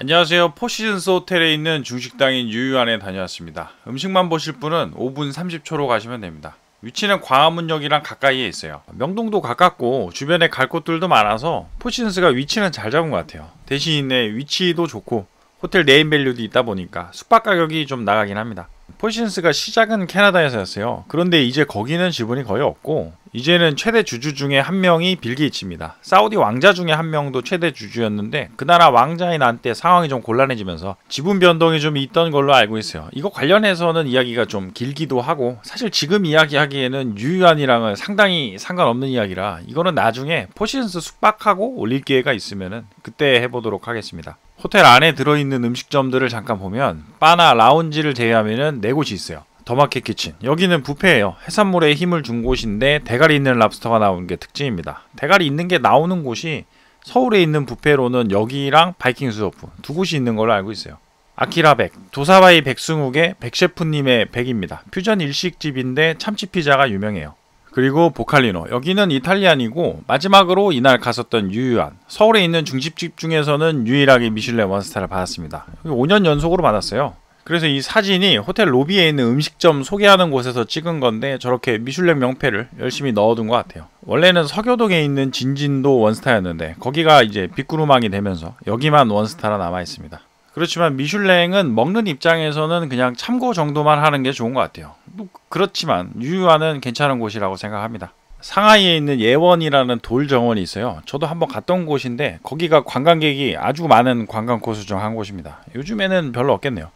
안녕하세요. 포시즌스 호텔에 있는 중식당인 유유안에 다녀왔습니다. 음식만 보실 분은 5분 30초로 가시면 됩니다. 위치는 광화문역이랑 가까이에 있어요. 명동도 가깝고 주변에 갈 곳들도 많아서 포시즌스가 위치는 잘 잡은 것 같아요. 대신에 위치도 좋고 호텔 네임밸류도 있다 보니까 숙박 가격이 좀 나가긴 합니다. 포시즌스가 시작은 캐나다에서였어요. 그런데 이제 거기는 지분이 거의 없고 이제는 최대 주주 중에 한 명이 빌 게이츠입니다. 사우디 왕자 중에 한 명도 최대 주주였는데 그 나라 왕자인 한때 상황이 좀 곤란해지면서 지분 변동이 좀 있던 걸로 알고 있어요. 이거 관련해서는 이야기가 좀 길기도 하고 사실 지금 이야기하기에는 유유안이랑은 상당히 상관없는 이야기라 이거는 나중에 포시즌스 숙박하고 올릴 기회가 있으면 그때 해보도록 하겠습니다. 호텔 안에 들어있는 음식점들을 잠깐 보면 바나 라운지를 제외하면 네 곳이 있어요. 더마켓 키친 여기는 부페예요 해산물에 힘을 준 곳인데 대가리 있는 랍스터가 나오는 게 특징입니다 대가리 있는 게 나오는 곳이 서울에 있는 부페로는 여기랑 바이킹 수소프 두 곳이 있는 걸로 알고 있어요 아키라 백, 도사바이 백승욱의 백셰프님의 백입니다 퓨전 일식집인데 참치 피자가 유명해요 그리고 보칼리노 여기는 이탈리안이고 마지막으로 이날 갔었던 유유한 서울에 있는 중집집 중에서는 유일하게 미슐랭 원스타를 받았습니다 5년 연속으로 받았어요 그래서 이 사진이 호텔 로비에 있는 음식점 소개하는 곳에서 찍은 건데 저렇게 미슐랭 명패를 열심히 넣어둔 것 같아요. 원래는 서교동에 있는 진진도 원스타였는데 거기가 이제 빗구루망이 되면서 여기만 원스타라 남아 있습니다. 그렇지만 미슐랭은 먹는 입장에서는 그냥 참고 정도만 하는 게 좋은 것 같아요. 뭐 그렇지만 유유아는 괜찮은 곳이라고 생각합니다. 상하이에 있는 예원이라는 돌 정원이 있어요. 저도 한번 갔던 곳인데 거기가 관광객이 아주 많은 관광 코스 중 한 곳입니다. 요즘에는 별로 없겠네요.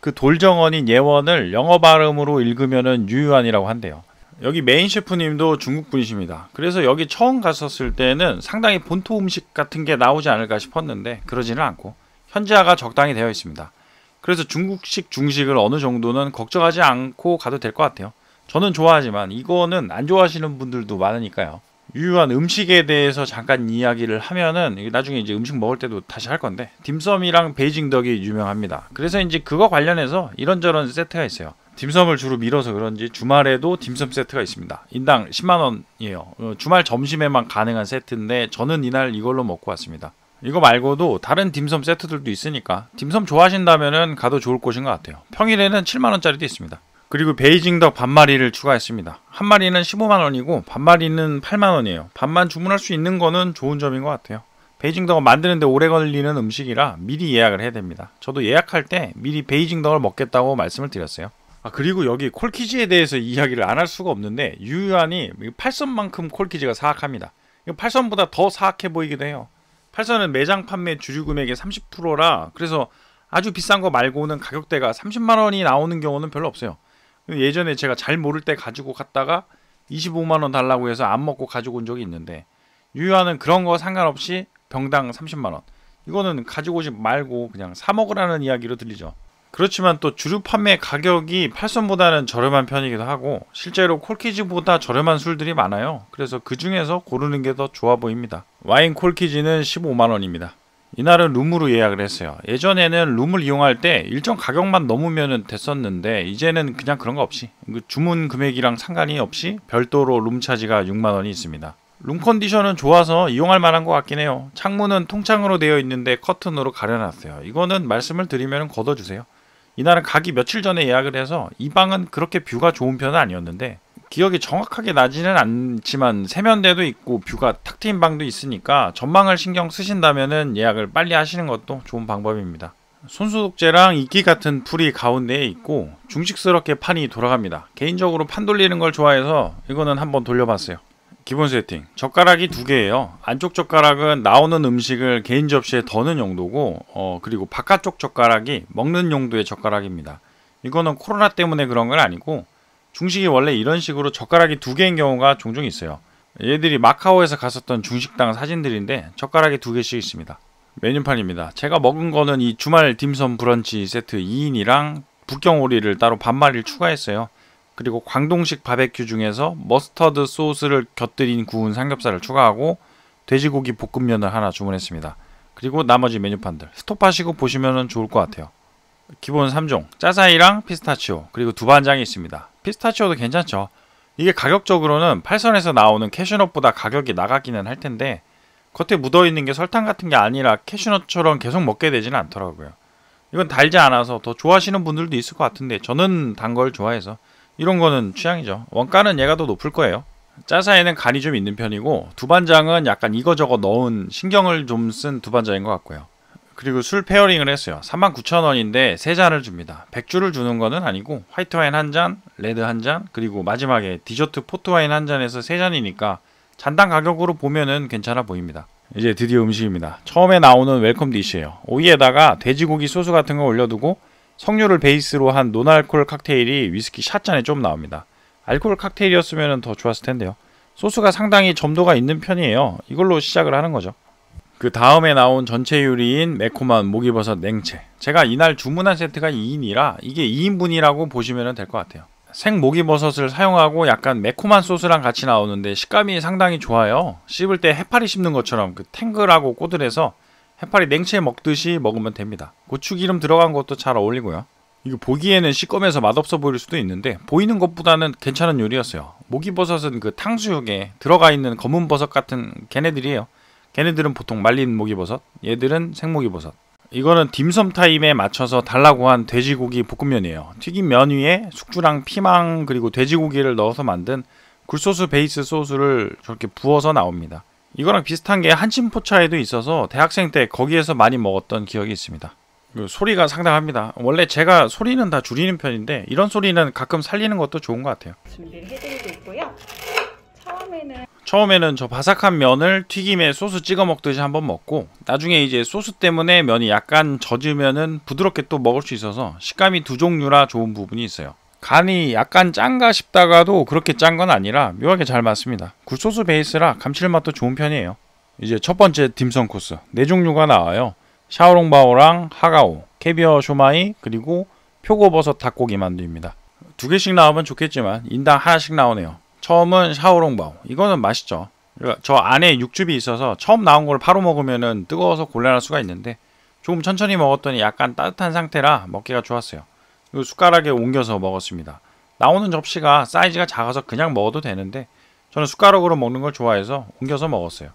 그돌 정원인 예원을 영어 발음으로 읽으면은 유유안이라고 한대요. 여기 메인 셰프님도 중국 분이십니다. 그래서 여기 처음 갔었을 때는 상당히 본토 음식 같은 게 나오지 않을까 싶었는데 그러지는 않고 현지화가 적당히 되어 있습니다. 그래서 중국식 중식을 어느 정도는 걱정하지 않고 가도 될 것 같아요. 저는 좋아하지만 이거는 안 좋아하시는 분들도 많으니까요. 유효한 음식에 대해서 잠깐 이야기를 하면은 나중에 이제 음식 먹을 때도 다시 할 건데 딤섬이랑 베이징덕이 유명합니다. 그래서 이제 그거 관련해서 이런저런 세트가 있어요. 딤섬을 주로 밀어서 그런지 주말에도 딤섬 세트가 있습니다. 인당 10만 원이에요. 어, 주말 점심에만 가능한 세트인데 저는 이날 이걸로 먹고 왔습니다. 이거 말고도 다른 딤섬 세트들도 있으니까 딤섬 좋아하신다면 가도 좋을 곳인 것 같아요. 평일에는 7만원짜리도 있습니다. 그리고 베이징 덕 반마리를 추가했습니다. 한 마리는 15만원이고 반마리는 8만원이에요. 반만 주문할 수 있는 거는 좋은 점인 것 같아요. 베이징 덕을 만드는데 오래 걸리는 음식이라 미리 예약을 해야 됩니다. 저도 예약할 때 미리 베이징 덕을 먹겠다고 말씀을 드렸어요. 아, 그리고 여기 콜키지에 대해서 이야기를 안 할 수가 없는데 유유한이 8선만큼 콜키지가 사악합니다. 팔선보다더 사악해 보이기도 해요. 팔선은 매장 판매 주류 금액의 30%라 그래서 아주 비싼 거 말고는 가격대가 30만 원이 나오는 경우는 별로 없어요. 예전에 제가 잘 모를 때 가지고 갔다가 25만 원 달라고 해서 안 먹고 가지고 온 적이 있는데 유효화는 그런 거 상관없이 병당 30만 원. 이거는 가지고 오지 말고 그냥 사 먹으라는 이야기로 들리죠. 그렇지만 또 주류 판매 가격이 팔선보다는 저렴한 편이기도 하고 실제로 콜키지보다 저렴한 술들이 많아요. 그래서 그 중에서 고르는 게 더 좋아 보입니다. 와인 콜키지는 15만원입니다. 이날은 룸으로 예약을 했어요. 예전에는 룸을 이용할 때 일정 가격만 넘으면 됐었는데 이제는 그냥 그런 거 없이 그 주문 금액이랑 상관이 없이 별도로 룸 차지가 6만원이 있습니다. 룸 컨디션은 좋아서 이용할 만한 것 같긴 해요. 창문은 통창으로 되어 있는데 커튼으로 가려놨어요. 이거는 말씀을 드리면 걷어주세요. 이날은 가기 며칠 전에 예약을 해서 이 방은 그렇게 뷰가 좋은 편은 아니었는데 기억이 정확하게 나지는 않지만 세면대도 있고 뷰가 탁 트인 방도 있으니까 전망을 신경 쓰신다면 예약을 빨리 하시는 것도 좋은 방법입니다. 손소독제랑 이끼 같은 풀이 가운데에 있고 중식스럽게 판이 돌아갑니다. 개인적으로 판 돌리는 걸 좋아해서 이거는 한번 돌려봤어요. 기본 세팅 젓가락이 두 개예요 안쪽 젓가락은 나오는 음식을 개인 접시에 더는 용도고 어, 그리고 바깥쪽 젓가락이 먹는 용도의 젓가락입니다 이거는 코로나 때문에 그런 건 아니고 중식이 원래 이런 식으로 젓가락이 두 개인 경우가 종종 있어요 얘들이 마카오에서 갔었던 중식당 사진들인데 젓가락이 두 개씩 있습니다 메뉴판입니다 제가 먹은 거는 이 주말 딤섬 브런치 세트 2인이랑 북경오리를 따로 반마리를 추가했어요 그리고 광동식 바베큐 중에서 머스터드 소스를 곁들인 구운 삼겹살을 추가하고 돼지고기 볶음면을 하나 주문했습니다. 그리고 나머지 메뉴판들 스톱하시고 보시면 좋을 것 같아요. 기본 3종 짜사이랑 피스타치오 그리고 두반장이 있습니다. 피스타치오도 괜찮죠. 이게 가격적으로는 팔선에서 나오는 캐슈넛보다 가격이 나가기는 할 텐데 겉에 묻어있는 게 설탕 같은 게 아니라 캐슈넛처럼 계속 먹게 되지는 않더라고요. 이건 달지 않아서 더 좋아하시는 분들도 있을 것 같은데 저는 단 걸 좋아해서 이런 거는 취향이죠. 원가는 얘가 더 높을 거예요. 짜사에는 간이 좀 있는 편이고 두반장은 약간 이거저거 넣은 신경을 좀 쓴 두반장인 것 같고요. 그리고 술 페어링을 했어요. 39,000원인데 세 잔을 줍니다. 백주를 주는 거는 아니고 화이트 와인 한 잔, 레드 한 잔, 그리고 마지막에 디저트 포트 와인 한 잔에서 세 잔이니까 잔당 가격으로 보면은 괜찮아 보입니다. 이제 드디어 음식입니다. 처음에 나오는 웰컴 디쉬예요. 오이에다가 돼지고기 소스 같은 거 올려두고 석류를 베이스로 한 노알콜 칵테일이 위스키 샷잔에 좀 나옵니다. 알콜 칵테일이었으면 더 좋았을 텐데요. 소스가 상당히 점도가 있는 편이에요. 이걸로 시작을 하는 거죠. 그 다음에 나온 전체 요리인 매콤한 목이버섯 냉채. 제가 이날 주문한 세트가 2인이라 이게 2인분이라고 보시면 될 것 같아요. 생 목이버섯을 사용하고 약간 매콤한 소스랑 같이 나오는데 식감이 상당히 좋아요. 씹을 때 해파리 씹는 것처럼 그 탱글하고 꼬들해서 해파리 냉채 먹듯이 먹으면 됩니다. 고추기름 들어간 것도 잘 어울리고요. 이거 보기에는 시꺼매서 맛없어 보일 수도 있는데 보이는 것보다는 괜찮은 요리였어요. 모기버섯은 그 탕수육에 들어가 있는 검은 버섯 같은 걔네들이에요. 걔네들은 보통 말린 모기버섯, 얘들은 생모기버섯. 이거는 딤섬 타임에 맞춰서 달라고 한 돼지고기 볶음면이에요. 튀긴 면 위에 숙주랑 피망 그리고 돼지고기를 넣어서 만든 굴소스 베이스 소스를 저렇게 부어서 나옵니다. 이거랑 비슷한 게 한신포차에도 있어서 대학생 때 거기에서 많이 먹었던 기억이 있습니다. 그 소리가 상당합니다. 원래 제가 소리는 다 줄이는 편인데 이런 소리는 가끔 살리는 것도 좋은 것 같아요. 준비를 해드리고 있고요. 처음에는 처음에는 저 바삭한 면을 튀김에 소스 찍어 먹듯이 한번 먹고 나중에 이제 소스 때문에 면이 약간 젖으면 부드럽게 또 먹을 수 있어서 식감이 두 종류라 좋은 부분이 있어요. 간이 약간 짠가 싶다가도 그렇게 짠 건 아니라 묘하게 잘 맞습니다. 굴소스 베이스라 감칠맛도 좋은 편이에요. 이제 첫 번째 딤섬 코스 네 종류가 나와요. 샤오롱바오랑 하가오, 캐비어 쇼마이 그리고 표고버섯 닭고기 만두입니다. 두 개씩 나오면 좋겠지만 인당 하나씩 나오네요. 처음은 샤오롱바오 이거는 맛있죠. 그러니까 저 안에 육즙이 있어서 처음 나온 걸 바로 먹으면 뜨거워서 곤란할 수가 있는데 조금 천천히 먹었더니 약간 따뜻한 상태라 먹기가 좋았어요. 숟가락에 옮겨서 먹었습니다. 나오는 접시가 사이즈가 작아서 그냥 먹어도 되는데 저는 숟가락으로 먹는 걸 좋아해서 옮겨서 먹었어요.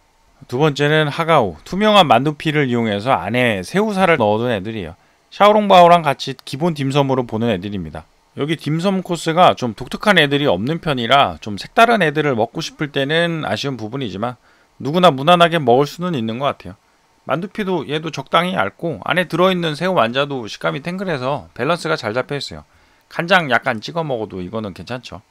두 번째는 하가오. 투명한 만두피를 이용해서 안에 새우살을 넣어둔 애들이에요. 샤오롱바오랑 같이 기본 딤섬으로 보는 애들입니다. 여기 딤섬 코스가 좀 독특한 애들이 없는 편이라 좀 색다른 애들을 먹고 싶을 때는 아쉬운 부분이지만 누구나 무난하게 먹을 수는 있는 것 같아요. 만두피도 얘도 적당히 얇고 안에 들어있는 새우 완자도 식감이 탱글해서 밸런스가 잘 잡혀 있어요. 간장 약간 찍어 먹어도 이거는 괜찮죠.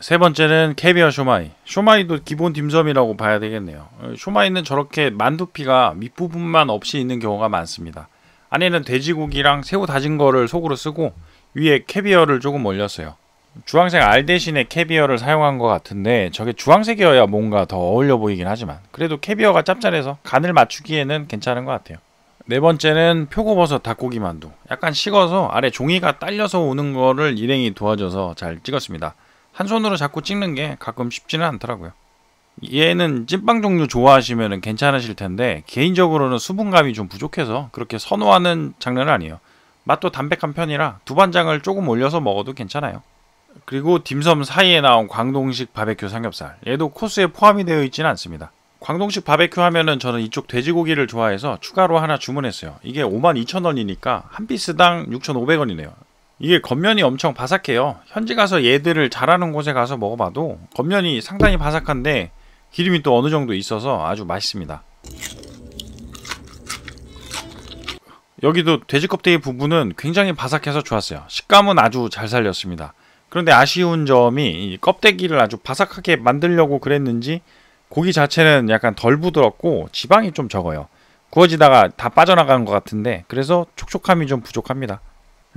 세 번째는 캐비어 쇼마이. 쇼마이도 기본 딤섬이라고 봐야 되겠네요. 어, 쇼마이는 저렇게 만두피가 밑부분만 없이 있는 경우가 많습니다. 안에는 돼지고기랑 새우 다진 거를 속으로 쓰고 위에 캐비어를 조금 올렸어요. 주황색 알 대신에 캐비어를 사용한 것 같은데 저게 주황색이어야 뭔가 더 어울려 보이긴 하지만 그래도 캐비어가 짭짤해서 간을 맞추기에는 괜찮은 것 같아요 네 번째는 표고버섯 닭고기 만두 약간 식어서 아래 종이가 딸려서 오는 거를 일행이 도와줘서 잘 찍었습니다 한 손으로 자꾸 찍는 게 가끔 쉽지는 않더라고요 얘는 찐빵 종류 좋아하시면 괜찮으실 텐데 개인적으로는 수분감이 좀 부족해서 그렇게 선호하는 장르는 아니에요 맛도 담백한 편이라 두반장을 조금 올려서 먹어도 괜찮아요 그리고 딤섬 사이에 나온 광동식 바베큐 삼겹살 얘도 코스에 포함이 되어 있지는 않습니다 광동식 바베큐 하면은 저는 이쪽 돼지고기를 좋아해서 추가로 하나 주문했어요 이게 52,000원이니까 한 피스당 6,500원이네요 이게 겉면이 엄청 바삭해요 현지 가서 얘들을 잘하는 곳에 가서 먹어봐도 겉면이 상당히 바삭한데 기름이 또 어느 정도 있어서 아주 맛있습니다 여기도 돼지 껍데기 부분은 굉장히 바삭해서 좋았어요 식감은 아주 잘 살렸습니다 그런데 아쉬운 점이 껍데기를 아주 바삭하게 만들려고 그랬는지 고기 자체는 약간 덜 부드럽고 지방이 좀 적어요. 구워지다가 다 빠져나간 것 같은데 그래서 촉촉함이 좀 부족합니다.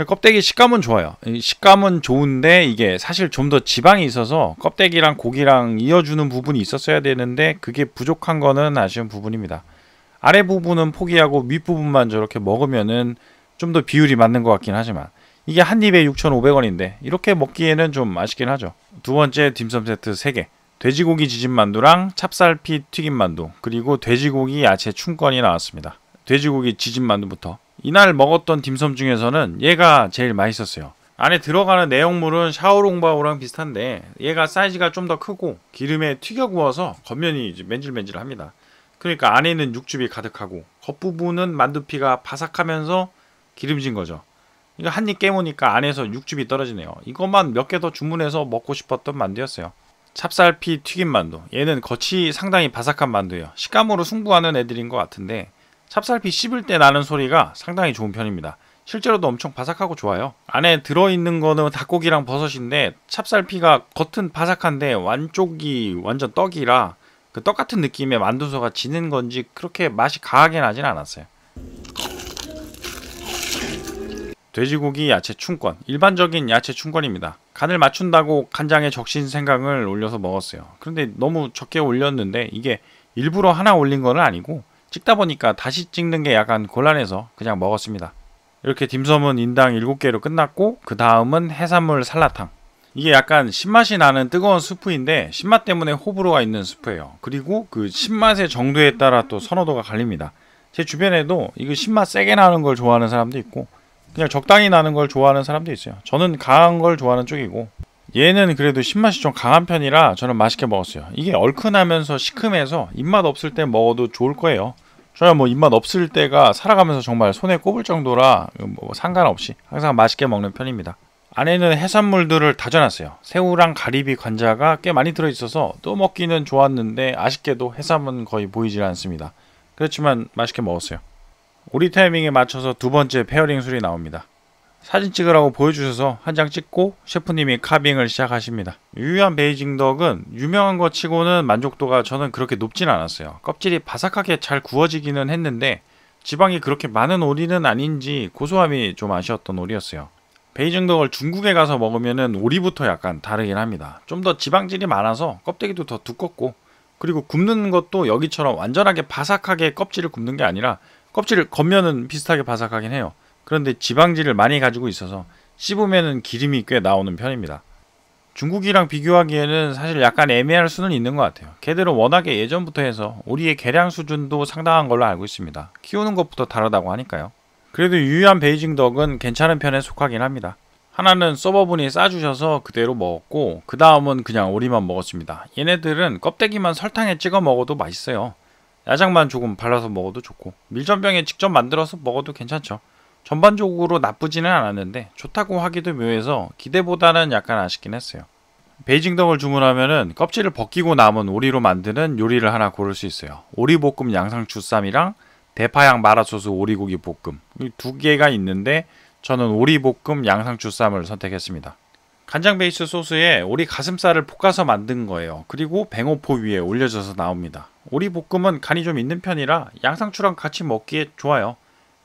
껍데기 식감은 좋아요. 식감은 좋은데 이게 사실 좀 더 지방이 있어서 껍데기랑 고기랑 이어주는 부분이 있었어야 되는데 그게 부족한 거는 아쉬운 부분입니다. 아래 부분은 포기하고 윗부분만 저렇게 먹으면은 좀 더 비율이 맞는 것 같긴 하지만 이게 한 입에 6,500원인데 이렇게 먹기에는 좀 아쉽긴 하죠. 두 번째 딤섬 세트 3개. 돼지고기 지진만두랑 찹쌀피 튀김만두 그리고 돼지고기 야채 춘권이 나왔습니다. 돼지고기 지진만두부터 이날 먹었던 딤섬 중에서는 얘가 제일 맛있었어요. 안에 들어가는 내용물은 샤오롱바오랑 비슷한데 얘가 사이즈가 좀 더 크고 기름에 튀겨 구워서 겉면이 맨질맨질합니다. 그러니까 안에는 육즙이 가득하고 겉부분은 만두피가 바삭하면서 기름진 거죠. 이거 그러니까 한입 깨무니까 안에서 육즙이 떨어지네요. 이것만 몇 개 더 주문해서 먹고 싶었던 만두였어요. 찹쌀피 튀김 만두. 얘는 겉이 상당히 바삭한 만두예요. 식감으로 승부하는 애들인 것 같은데 찹쌀피 씹을 때 나는 소리가 상당히 좋은 편입니다. 실제로도 엄청 바삭하고 좋아요. 안에 들어있는 거는 닭고기랑 버섯인데 찹쌀피가 겉은 바삭한데 완쪽이 완전 떡이라 그 떡 같은 느낌의 만두소가 지는 건지 그렇게 맛이 강하게 나진 않았어요. 돼지고기 야채 충권 일반적인 야채 충권입니다 간을 맞춘다고 간장에 적신 생강을 올려서 먹었어요 그런데 너무 적게 올렸는데 이게 일부러 하나 올린 거는 아니고 찍다 보니까 다시 찍는 게 약간 곤란해서 그냥 먹었습니다 이렇게 딤섬은 인당 7개로 끝났고 그 다음은 해산물 살라탕 이게 약간 신맛이 나는 뜨거운 수프인데 신맛 때문에 호불호가 있는 수프예요 그리고 그 신맛의 정도에 따라 또 선호도가 갈립니다 제 주변에도 이거 신맛 세게 나는 걸 좋아하는 사람도 있고 그냥 적당히 나는 걸 좋아하는 사람도 있어요. 저는 강한 걸 좋아하는 쪽이고 얘는 그래도 신맛이 좀 강한 편이라 저는 맛있게 먹었어요. 이게 얼큰하면서 시큼해서 입맛 없을 때 먹어도 좋을 거예요. 저는 뭐 입맛 없을 때가 살아가면서 정말 손에 꼽을 정도라 뭐 상관없이 항상 맛있게 먹는 편입니다. 안에는 해산물들을 다져놨어요. 새우랑 가리비 관자가 꽤 많이 들어있어서 또 먹기는 좋았는데 아쉽게도 해산물은 거의 보이질 않습니다. 그렇지만 맛있게 먹었어요. 오리 타이밍에 맞춰서 두 번째 페어링 술이 나옵니다. 사진 찍으라고 보여주셔서 한 장 찍고 셰프님이 카빙을 시작하십니다. 유유한 베이징 덕은 유명한 거 치고는 만족도가 저는 그렇게 높진 않았어요. 껍질이 바삭하게 잘 구워지기는 했는데 지방이 그렇게 많은 오리는 아닌지 고소함이 좀 아쉬웠던 오리였어요. 베이징 덕을 중국에 가서 먹으면 오리부터 약간 다르긴 합니다. 좀 더 지방질이 많아서 껍데기도 더 두껍고 그리고 굽는 것도 여기처럼 완전하게 바삭하게 껍질을 굽는 게 아니라 껍질 을 겉면은 비슷하게 바삭하긴 해요. 그런데 지방질을 많이 가지고 있어서 씹으면 기름이 꽤 나오는 편입니다. 중국이랑 비교하기에는 사실 약간 애매할 수는 있는 것 같아요. 개들은 워낙에 예전부터 해서 우리의 개량 수준도 상당한 걸로 알고 있습니다. 키우는 것부터 다르다고 하니까요. 그래도 유효한 베이징 덕은 괜찮은 편에 속하긴 합니다. 하나는 서버분이 싸주셔서 그대로 먹었고 그 다음은 그냥 오리만 먹었습니다. 얘네들은 껍데기만 설탕에 찍어 먹어도 맛있어요. 야장만 조금 발라서 먹어도 좋고 밀전병에 직접 만들어서 먹어도 괜찮죠. 전반적으로 나쁘지는 않았는데 좋다고 하기도 묘해서 기대보다는 약간 아쉽긴 했어요. 베이징덕을 주문하면은 껍질을 벗기고 남은 오리로 만드는 요리를 하나 고를 수 있어요. 오리볶음 양상추쌈이랑 대파향 마라소스 오리고기 볶음 이 두 개가 있는데 저는 오리볶음 양상추쌈을 선택했습니다. 간장 베이스 소스에 오리 가슴살을 볶아서 만든 거예요. 그리고 뱅오포 위에 올려져서 나옵니다. 오리볶음은 간이 좀 있는 편이라 양상추랑 같이 먹기에 좋아요.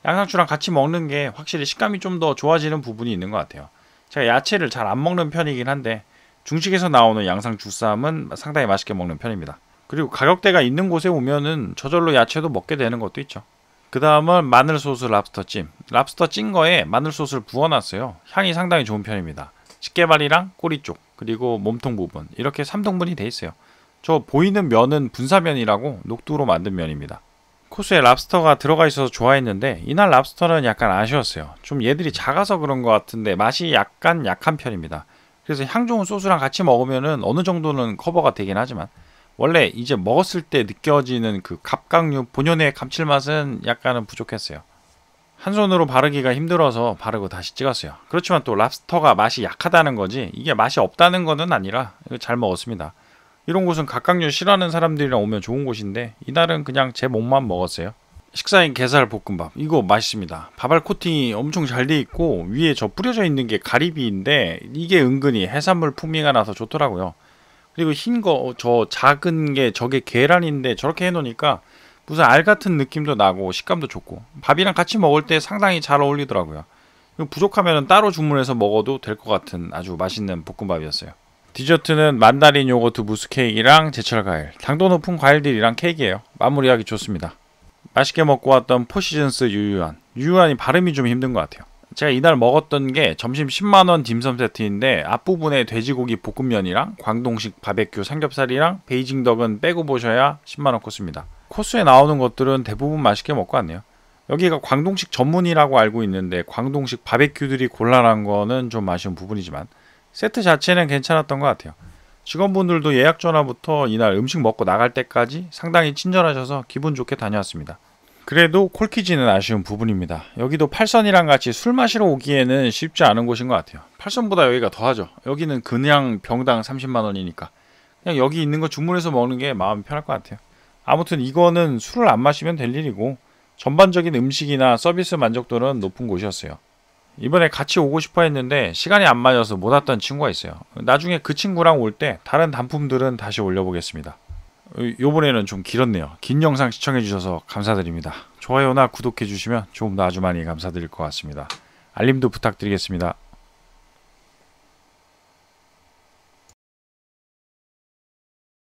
양상추랑 같이 먹는 게 확실히 식감이 좀 더 좋아지는 부분이 있는 것 같아요. 제가 야채를 잘 안 먹는 편이긴 한데 중식에서 나오는 양상주쌈은 상당히 맛있게 먹는 편입니다. 그리고 가격대가 있는 곳에 오면은 저절로 야채도 먹게 되는 것도 있죠. 그 다음은 마늘 소스 랍스터 찜. 랍스터 찐 거에 마늘 소스를 부어놨어요. 향이 상당히 좋은 편입니다. 집게발이랑 꼬리 쪽 그리고 몸통 부분 이렇게 3등분이 돼 있어요. 저 보이는 면은 분사면이라고 녹두로 만든 면입니다. 코스에 랍스터가 들어가 있어서 좋아했는데 이날 랍스터는 약간 아쉬웠어요. 좀 얘들이 작아서 그런 것 같은데 맛이 약간 약한 편입니다. 그래서 향 좋은 소스랑 같이 먹으면 어느 정도는 커버가 되긴 하지만 원래 이제 먹었을 때 느껴지는 그 갑각류 본연의 감칠맛은 약간은 부족했어요. 한 손으로 바르기가 힘들어서 바르고 다시 찍었어요. 그렇지만 또 랍스터가 맛이 약하다는 거지 이게 맛이 없다는 거는 아니라 잘 먹었습니다. 이런 곳은 각각류 싫어하는 사람들이랑 오면 좋은 곳인데 이날은 그냥 제 몸만 먹었어요. 식사인 게살 볶음밥 이거 맛있습니다. 밥알 코팅이 엄청 잘 돼 있고 위에 저 뿌려져 있는 게 가리비인데 이게 은근히 해산물 풍미가 나서 좋더라고요. 그리고 흰 거 저 작은 게 저게 계란인데 저렇게 해놓으니까 무슨 알 같은 느낌도 나고 식감도 좋고 밥이랑 같이 먹을 때 상당히 잘 어울리더라고요. 부족하면 따로 주문해서 먹어도 될 것 같은 아주 맛있는 볶음밥이었어요. 디저트는 만다린 요거트 무스 케이크랑 제철 과일, 당도 높은 과일들이랑 케이크예요. 마무리하기 좋습니다. 맛있게 먹고 왔던 포시즌스 유유한. 유유한이 발음이 좀 힘든 것 같아요. 제가 이날 먹었던 게 점심 10만원 딤섬 세트인데 앞부분에 돼지고기 볶음면이랑 광동식 바베큐 삼겹살이랑 베이징 덕은 빼고 보셔야 10만원 코스입니다. 코스에 나오는 것들은 대부분 맛있게 먹고 왔네요. 여기가 광동식 전문이라고 알고 있는데 광동식 바베큐들이 곤란한 거는 좀 아쉬운 부분이지만 세트 자체는 괜찮았던 것 같아요. 직원분들도 예약 전화부터 이날 음식 먹고 나갈 때까지 상당히 친절하셔서 기분 좋게 다녀왔습니다. 그래도 콜키지는 아쉬운 부분입니다. 여기도 팔선이랑 같이 술 마시러 오기에는 쉽지 않은 곳인 것 같아요. 팔선보다 여기가 더하죠. 여기는 그냥 병당 30만원이니까. 그냥 여기 있는 거 주문해서 먹는 게마음 편할 것 같아요. 아무튼 이거는 술을 안 마시면 될 일이고 전반적인 음식이나 서비스 만족도는 높은 곳이었어요. 이번에 같이 오고 싶어 했는데 시간이 안 맞아서 못 왔던 친구가 있어요. 나중에 그 친구랑 올 때 다른 단품들은 다시 올려보겠습니다. 어, 요번에는 좀 길었네요. 긴 영상 시청해주셔서 감사드립니다. 좋아요나 구독해주시면 조금 더 아주 많이 감사드릴 것 같습니다. 알림도 부탁드리겠습니다.